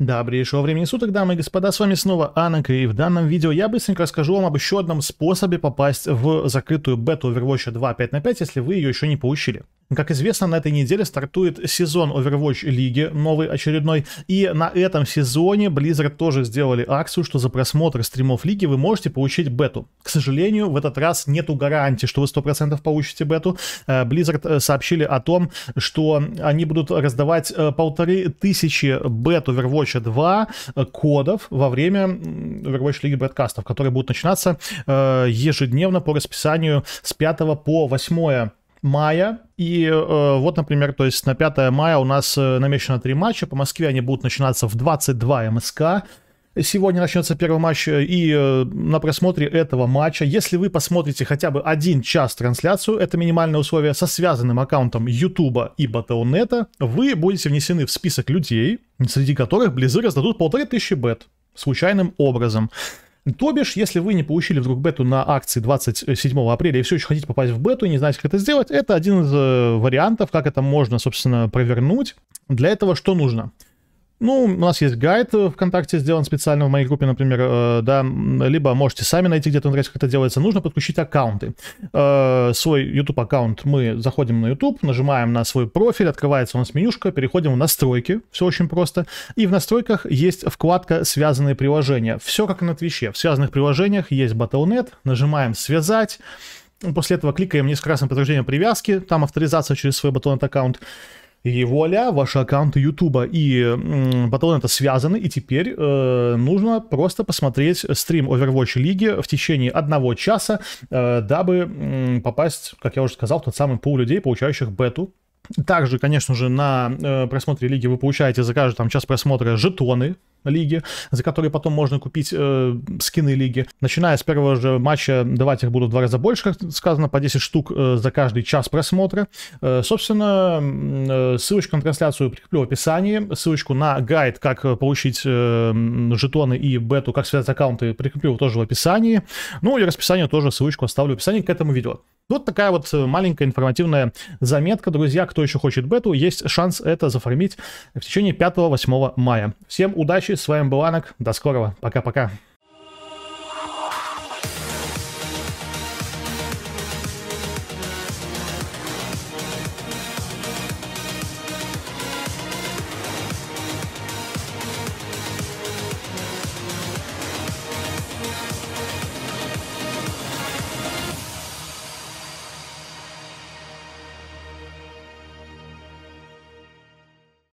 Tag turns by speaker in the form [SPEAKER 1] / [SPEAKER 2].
[SPEAKER 1] Добрейшего времени суток, дамы и господа, с вами снова Анак, и в данном видео я быстренько расскажу вам об еще одном способе попасть в закрытую бету Overwatch 2 5 на 5, если вы ее еще не получили. Как известно, на этой неделе стартует сезон Overwatch лиги, новый очередной, и на этом сезоне Blizzard тоже сделали акцию, что за просмотр стримов лиги вы можете получить бету. К сожалению, в этот раз нету гарантии, что вы 100% получите бету. Э, Blizzard э, сообщили о том, что они будут раздавать э, полторы тысячи бет Overwatch 2 кодов во время Overwatch лиги бредкастов, которые будут начинаться ежедневно по расписанию с 5 по 8 мая. И э, вот, например, то есть на 5 мая у нас э, намечено три матча. По Москве они будут начинаться в 22 МСК. Сегодня начнется первый матч, э, и э, на просмотре этого матча, если вы посмотрите хотя бы один час трансляцию, это минимальное условие, со связанным аккаунтом Ютуба и Батлнета, вы будете внесены в список людей, среди которых Близы раздадут полторы тысячи бет случайным образом. То бишь, если вы не получили вдруг бету на акции 27 апреля и все еще хотите попасть в бету и не знаете, как это сделать, это один из э, вариантов, как это можно, собственно, провернуть. Для этого что нужно? Ну, у нас есть гайд ВКонтакте, сделан специально в моей группе, например, э, да, либо можете сами найти где-то на как это делается. Нужно подключить аккаунты. Э, свой YouTube-аккаунт мы заходим на YouTube, нажимаем на свой профиль, открывается у нас менюшка, переходим в настройки, все очень просто. И в настройках есть вкладка «Связанные приложения». Все как на Твиче. В связанных приложениях есть Battle.net, нажимаем «Связать», После этого кликаем несколько раз на подтверждение привязки, там авторизация через свой Battle.net аккаунт. И вуаля, ваши аккаунты Ютуба и м, это связаны, и теперь э, нужно просто посмотреть стрим Overwatch лиги в течение одного часа, э, дабы м, попасть, как я уже сказал, в тот самый пул людей, получающих бету также, конечно же, на э, просмотре лиги вы получаете за каждый там час просмотра жетоны, лиги, за которые потом можно купить э, скины лиги. Начиная с первого же матча давать их будут в два раза больше, как сказано, по 10 штук э, за каждый час просмотра. Э, собственно, э, ссылочку на трансляцию прикреплю в описании, ссылочку на гайд, как получить э, жетоны и бету, как связать аккаунты, прикреплю тоже в описании. Ну и расписание тоже ссылочку оставлю в описании к этому видео. Ну, вот такая вот э, маленькая информативная заметка, друзья. Кто еще хочет бету, есть шанс это зафармить в течение 5-8 мая. Всем удачи, с вами был Анок, до скорого, пока-пока.